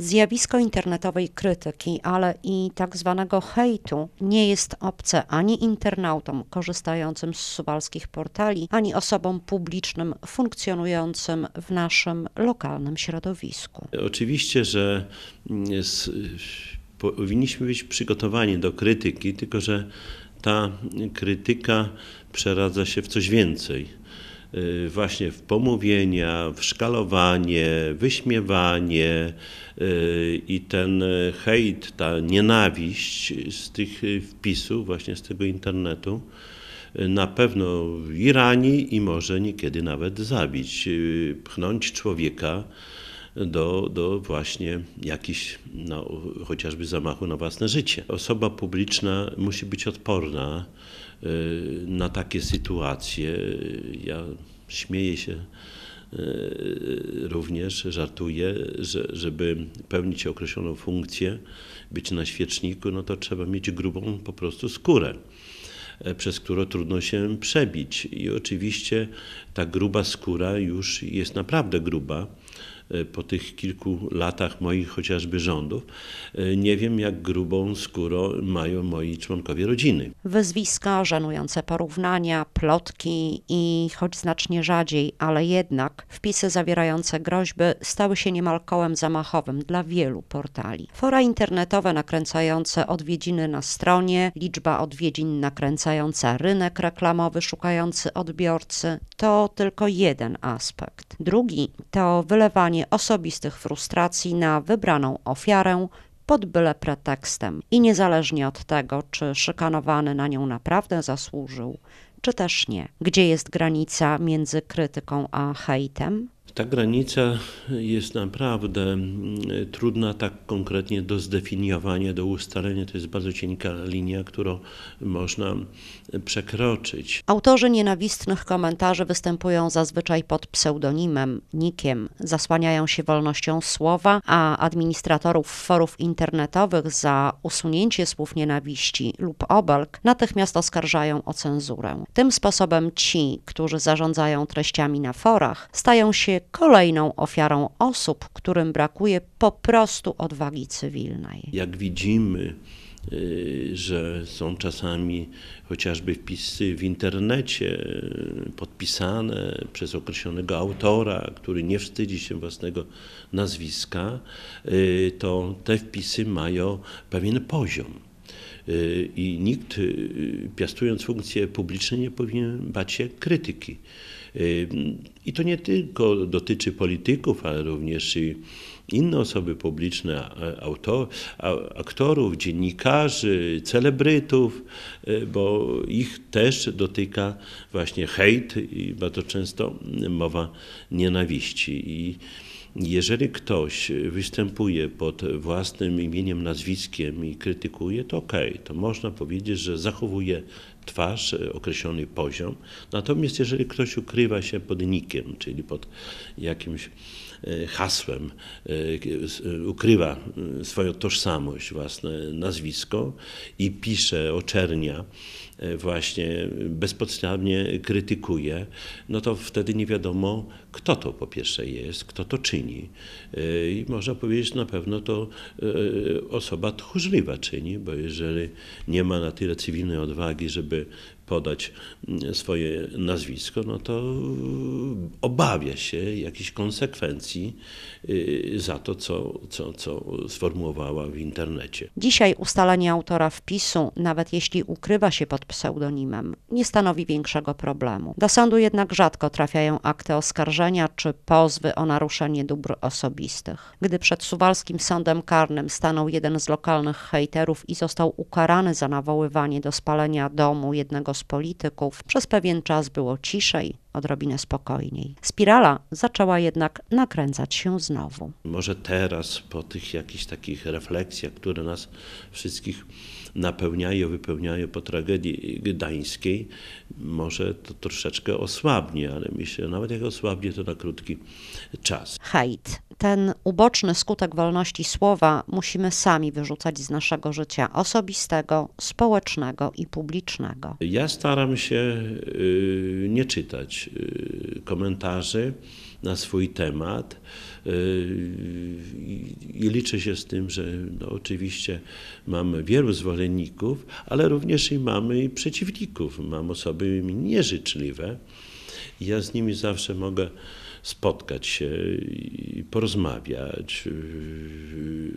Zjawisko internetowej krytyki, ale i tak zwanego hejtu nie jest obce ani internautom korzystającym z suwalskich portali, ani osobom publicznym funkcjonującym w naszym lokalnym środowisku. Oczywiście, że mm, powinniśmy być przygotowani do krytyki, tylko że ta krytyka przeradza się w coś więcej Y, właśnie w pomówienia, w szkalowanie, wyśmiewanie y, i ten hejt, ta nienawiść z tych y, wpisów, właśnie z tego internetu, na pewno i rani i może niekiedy nawet zabić, pchnąć człowieka do, do właśnie jakichś no, chociażby zamachu na własne życie. Osoba publiczna musi być odporna y, na takie sytuacje. Ja śmieję się y, również żartuje, że żeby pełnić określoną funkcję, być na świeczniku, no to trzeba mieć grubą po prostu skórę, e, przez którą trudno się przebić. I oczywiście ta gruba skóra już jest naprawdę gruba E, po tych kilku latach moich chociażby rządów, e, nie wiem jak grubą skórę mają moi członkowie rodziny. Wyzwiska, żenujące porównania, plotki i choć znacznie rzadziej, ale jednak wpisy zawierające groźby stały się niemal kołem zamachowym dla wielu portali. Fora internetowe nakręcające odwiedziny na stronie, liczba odwiedzin nakręcająca rynek reklamowy szukający odbiorcy to tylko jeden aspekt. Drugi to wylewanie osobistych frustracji na wybraną ofiarę pod byle pretekstem i niezależnie od tego, czy szykanowany na nią naprawdę zasłużył, czy też nie. Gdzie jest granica między krytyką a hejtem? Ta granica jest naprawdę mm, trudna tak konkretnie do zdefiniowania, do ustalenia. To jest bardzo cienka linia, którą można przekroczyć. Autorzy nienawistnych komentarzy występują zazwyczaj pod pseudonimem, nikiem, zasłaniają się wolnością słowa, a administratorów forów internetowych za usunięcie słów nienawiści lub obelg natychmiast oskarżają o cenzurę. Tym sposobem ci, którzy zarządzają treściami na forach, stają się kolejną ofiarą osób, którym brakuje po prostu odwagi cywilnej. Jak widzimy, y, że są czasami chociażby wpisy w internecie y, podpisane przez określonego autora, który nie wstydzi się własnego nazwiska, y, to te wpisy mają pewien poziom. Y, I nikt, y, piastując funkcje publiczne, nie powinien bać się krytyki. Y, I to nie tylko dotyczy polityków, ale również i inne osoby publiczne, aktorów, dziennikarzy, celebrytów, bo ich też dotyka właśnie hejt i bardzo często mowa nienawiści. I jeżeli ktoś występuje pod własnym imieniem, nazwiskiem i krytykuje, to ok, to można powiedzieć, że zachowuje twarz, e, określony poziom. Natomiast jeżeli ktoś ukrywa się pod nikiem, czyli pod jakimś e, hasłem, e, ukrywa swoją tożsamość, własne nazwisko i pisze, oczernia, właśnie bezpodstawnie krytykuje, no to wtedy nie wiadomo, kto to po pierwsze jest, kto to czyni. I można powiedzieć, na pewno to osoba tchórzliwa czyni, bo jeżeli nie ma na tyle cywilnej odwagi, żeby Merci. Euh, podać mm, swoje nazwisko, no to obawia się jakichś konsekwencji y, za to, co, co, co sformułowała w internecie. Dzisiaj ustalenie autora wpisu, nawet jeśli ukrywa się pod pseudonimem, nie stanowi większego problemu. Do sądu jednak rzadko trafiają akty oskarżenia czy pozwy o naruszenie dóbr osobistych. Gdy przed Suwalskim Sądem Karnym stanął jeden z lokalnych hejterów i został ukarany za nawoływanie do spalenia domu jednego z polityków, przez pewien czas było ciszej, odrobinę spokojniej. Spirala zaczęła jednak nakręcać się znowu. Może teraz, po tych jakichś takich refleksjach, które nas wszystkich napełniają, wypełniają po tragedii gdańskiej, może to troszeczkę osłabnie, ale myślę, nawet jak osłabnie, to na krótki czas. Hejt. Ten uboczny skutek wolności słowa musimy sami wyrzucać z naszego życia osobistego, społecznego i publicznego. Ja staram się y, nie czytać y, komentarzy na swój temat. Y, I liczę się z tym, że no, oczywiście mam wielu zwolenników, ale również i mamy przeciwników. Mam osoby mi nieżyczliwe. Ja z nimi zawsze mogę spotkać się i porozmawiać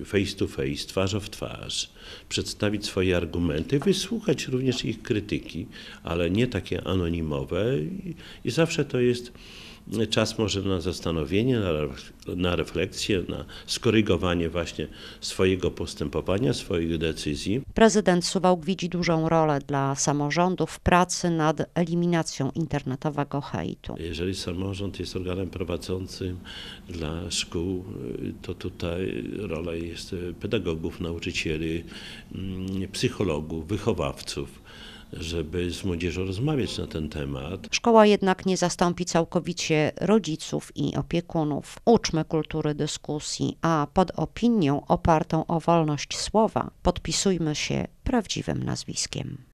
y, face to face, twarz w twarz, przedstawić swoje argumenty, wysłuchać również ich krytyki, ale nie takie anonimowe i, i zawsze to jest czas może na zastanowienie, na refleksję, na skorygowanie właśnie swojego postępowania, swoich decyzji. Prezydent Suwałk widzi dużą rolę dla samorządów w pracy nad eliminacją internetowego hejtu. Jeżeli samorząd jest organem prowadzącym dla szkół, to tutaj rola jest pedagogów, nauczycieli, mm, psychologów, wychowawców żeby z młodzieżą rozmawiać na ten temat. Szkoła jednak nie zastąpi całkowicie rodziców i opiekunów. Uczmy kultury dyskusji, a pod opinią opartą o wolność słowa podpisujmy się prawdziwym nazwiskiem.